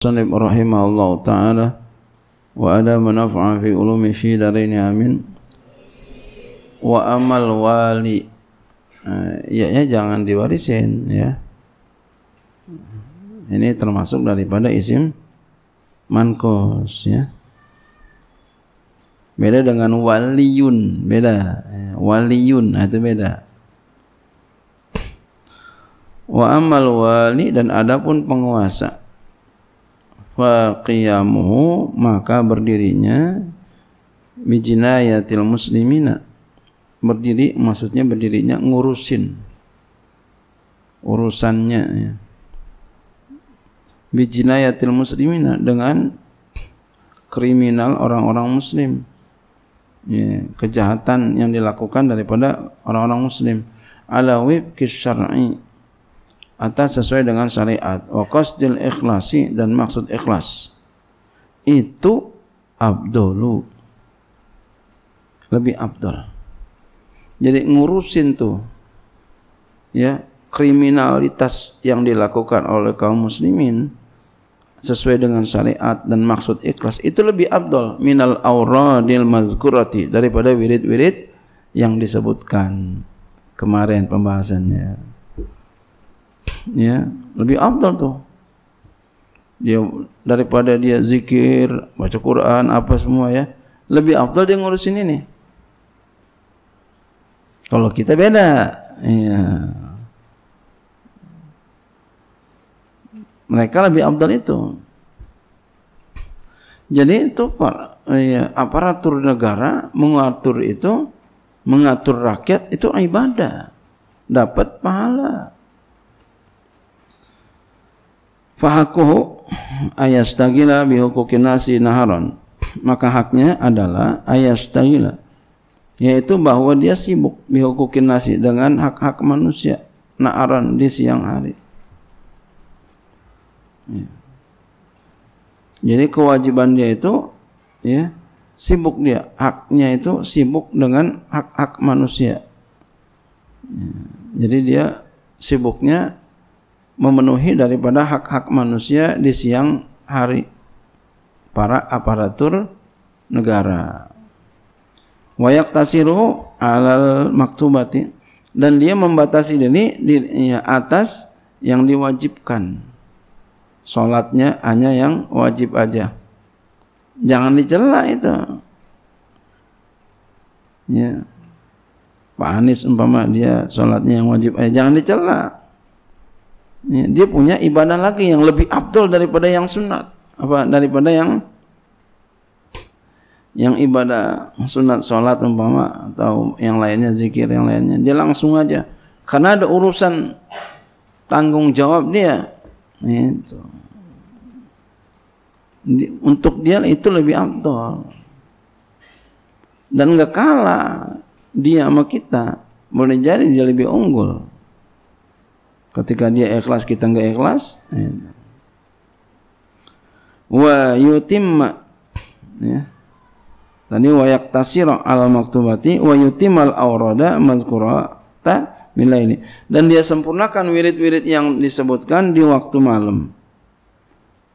Salim rahimah Ta'ala Wa ada manfa'a fi ulumi shi darini amin Wa amal wali eh, Ya, ya jangan diwarisin ya Ini termasuk daripada isim Mankos ya Beda dengan waliyun Beda eh, Waliyun ah, itu beda Wa amal wali dan ada pun penguasa fa qiyamuhu maka berdirinya mijinayatil muslimina berdiri maksudnya berdirinya ngurusin urusannya ya bijinayatil muslimina dengan kriminal orang-orang muslim ya, kejahatan yang dilakukan daripada orang-orang muslim ala wibki syar'i atas sesuai dengan syariat wa qasdil ikhlasi dan maksud ikhlas itu abdulu lebih abdul jadi ngurusin tuh ya kriminalitas yang dilakukan oleh kaum muslimin sesuai dengan syariat dan maksud ikhlas itu lebih abdul minal auradil mazkurati daripada wirid-wirid yang disebutkan kemarin pembahasannya. ya lebih abdal tuh dia daripada dia zikir baca Quran apa semua ya lebih abdal dia ngurusin ini kalau kita beda ya mereka lebih abdal itu jadi itu par ya, aparatur negara mengatur itu mengatur rakyat itu ibadah dapat pahala fahakuhu ayastagila bihukukin nasi naharon maka haknya adalah ayastagila yaitu bahwa dia sibuk bihukukin nasi dengan hak-hak manusia naharon di siang hari ya. jadi kewajiban dia itu ya sibuk dia haknya itu sibuk dengan hak-hak manusia ya. jadi dia sibuknya memenuhi daripada hak-hak manusia di siang hari para aparatur negara. Wayak tasiru alal maktubati dan dia membatasi diri di atas yang diwajibkan. Salatnya hanya yang wajib aja. Jangan dicela itu. Ya. Pak Anies umpama dia salatnya yang wajib aja, jangan dicela. Ya, dia punya ibadah lagi yang lebih abdul daripada yang sunat apa daripada yang yang ibadah sunat sholat umpama atau yang lainnya zikir yang lainnya dia langsung aja karena ada urusan tanggung jawab dia ya, itu untuk dia itu lebih abdul dan gak kalah dia sama kita boleh jadi dia lebih unggul Ketika dia ikhlas kita enggak ikhlas. Iya. Wa yutimma ya. Tadi wa yaktasira al maktubati wa yutimal aurada mazkurata mila ini dan dia sempurnakan wirid-wirid yang disebutkan di waktu malam.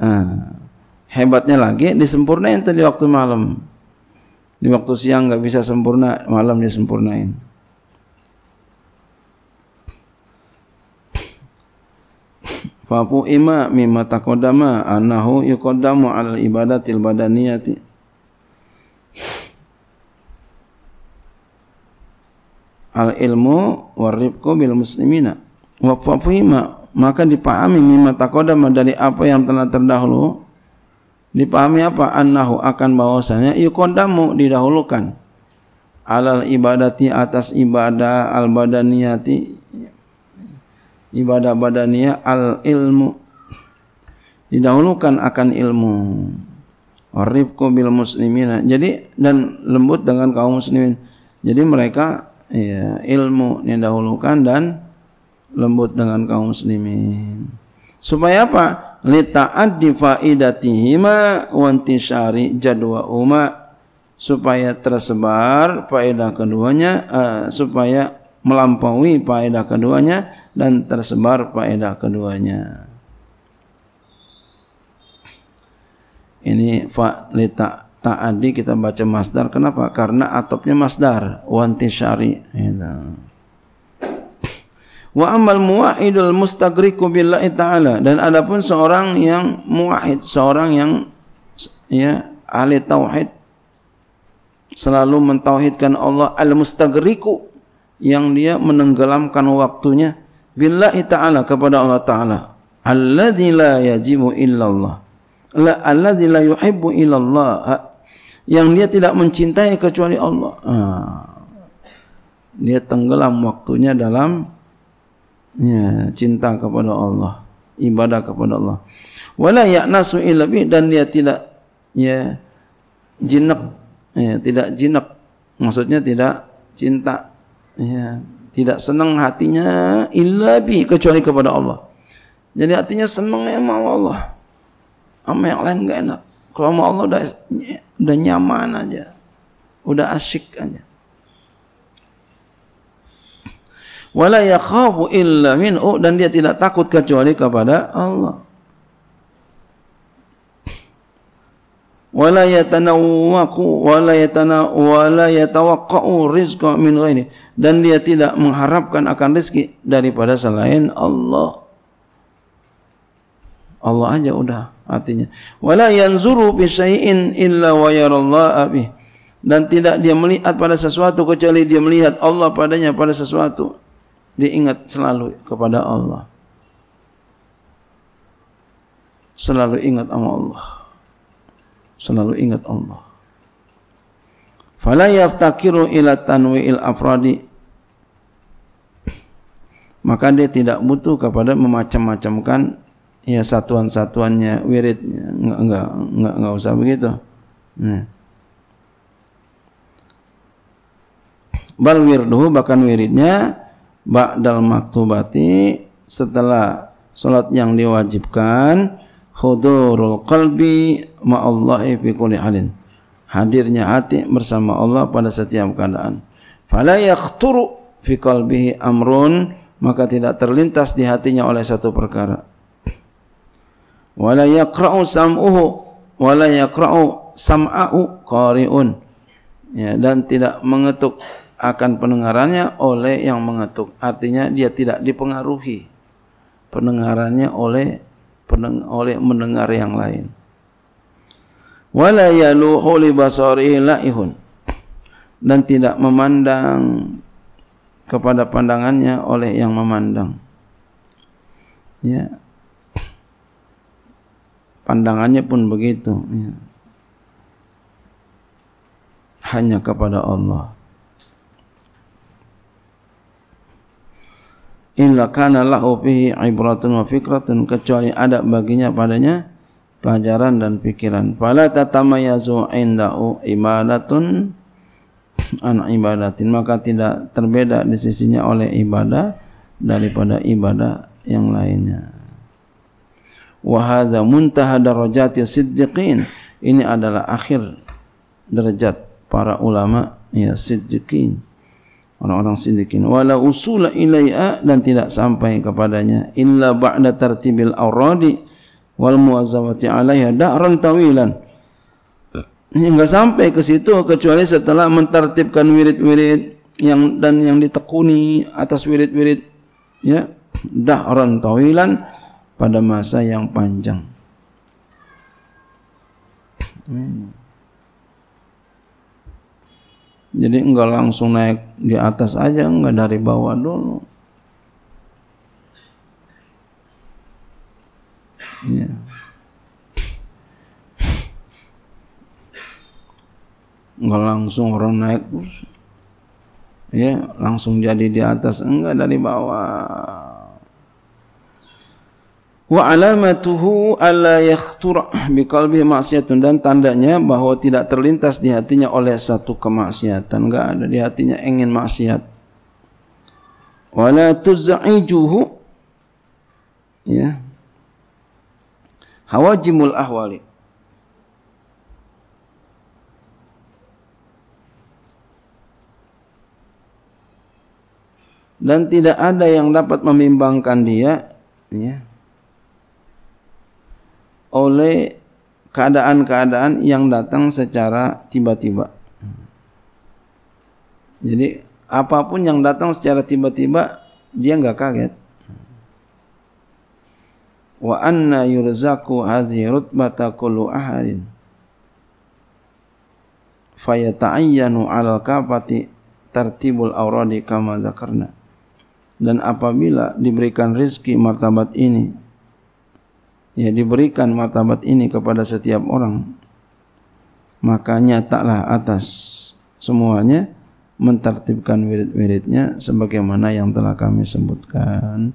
Nah, hebatnya lagi disempurnain tuh di waktu malam. Di waktu siang enggak bisa sempurna, malam dia sempurnain. fa fu'ima mimma taqaddama annahu yuqaddamu 'ala ibadatil badaniyati al ilmu warifqu bil muslimina wa fu'ima maka dipahami mimma taqaddama dari apa yang telah terdahulu dipahami apa annahu akan bahwasanya yuqaddamu didahulukan alal ibadati atas ibadah al badaniyati ibadah-ibadah ya, al-ilmu didahulukan akan ilmu arifku bil muslimin jadi dan lembut dengan kaum muslimin jadi mereka ya, ilmu didahulukan dan lembut dengan kaum muslimin supaya apa li ta'addi faidatihima wa intisari jadwa umma supaya tersebar faedah keduanya uh, supaya melampaui faedah keduanya dan tersebar faedah keduanya. Ini fa lita ta'adi kita baca masdar kenapa? Karena atopnya masdar wanti syari. Wa amal muwahidul mustagriku billahi ta'ala dan adapun seorang yang muwahid, seorang yang ya ahli tauhid selalu mentauhidkan Allah al-mustagriku yang dia menenggelamkan waktunya billahi ta'ala kepada Allah ta'ala alladzi la yajimu illallah la alladzi la yuhibbu illallah yang dia tidak mencintai kecuali Allah ha. dia tenggelam waktunya dalam ya, cinta kepada Allah ibadah kepada Allah wala ya'nasu illabi dan dia tidak ya jinak ya, tidak jinak maksudnya tidak cinta ya tidak senang hatinya illa bi kecuali kepada Allah jadi hatinya senang ya sama Allah sama yang lain enggak enak kalau mahu Allah udah udah nyaman aja sudah asyik aja wala yakhafu illa min dan dia tidak takut kecuali kepada Allah wala yatanawwaqu wala yatana wala yatawaqqa'u rizqa min ghairi dan dia tidak mengharapkan akan rezeki daripada selain Allah Allah aja udah artinya wala yanzuru bi syai'in illa wa yarallah abi dan tidak dia melihat pada sesuatu kecuali dia melihat Allah padanya pada sesuatu diingat selalu kepada Allah selalu ingat sama Allah selalu ingat Allah. Fala yaftakiru ila tanwi'il afradi maka dia tidak butuh kepada memacam-macamkan ya satuan-satuannya wiridnya enggak enggak enggak enggak usah begitu. Nah. Ya. Bal wirduhu bahkan wiridnya ba'dal maktubati setelah salat yang diwajibkan hudurul qalbi ma Allahi fi kulli halin hadirnya hati bersama Allah pada setiap keadaan fala yaqturu fi qalbihi amrun maka tidak terlintas di hatinya oleh satu perkara wala yaqra'u sam'uhu wala yaqra'u sam'au qari'un ya dan tidak mengetuk akan pendengarannya oleh yang mengetuk artinya dia tidak dipengaruhi pendengarannya oleh oleh mendengar yang lain. Wala yaluhu li laihun dan tidak memandang kepada pandangannya oleh yang memandang. Ya. Pandangannya pun begitu, ya. Hanya kepada Allah. illa kana lahu fihi ibratun wa fikratun kecuali ada baginya padanya pelajaran dan pikiran fala tatamayazu indahu ibadatun an ibadatin maka tidak terbeda di sisinya oleh ibadah daripada ibadah yang lainnya wa hadza muntaha darajati siddiqin ini adalah akhir derajat para ulama ya siddiqin orang-orang sidikin wala usula ilaiya dan tidak sampai kepadanya illa ba'da tartibil awradi wal muazzawati alaiha da'ran tawilan enggak sampai ke situ kecuali setelah mentertibkan wirid-wirid yang dan yang ditekuni atas wirid-wirid ya da'ran tawilan pada masa yang panjang hmm. Jadi enggak langsung naik di atas aja, enggak dari bawah dulu. Ya. Enggak langsung orang naik terus. Ya, langsung jadi di atas, enggak dari bawah. wa alamatuhu alla yakhtur bi qalbihi ma'siyatun dan tandanya bahwa tidak terlintas di hatinya oleh satu kemaksiatan enggak ada di hatinya ingin maksiat wa la tuzaijuhu ya hawajimul ahwali dan tidak ada yang dapat memimbangkan dia ya oleh keadaan-keadaan yang datang secara tiba-tiba. Jadi apapun yang datang secara tiba-tiba dia enggak kaget. Wa anna yurzaku hazi rutbata kullu ahadin. Fayata'ayyanu alal kapati tartibul awradi kama zakarna. Dan apabila diberikan rizki martabat ini ya diberikan martabat ini kepada setiap orang maka nyatalah atas semuanya mentertibkan wirid-wiridnya sebagaimana yang telah kami sebutkan.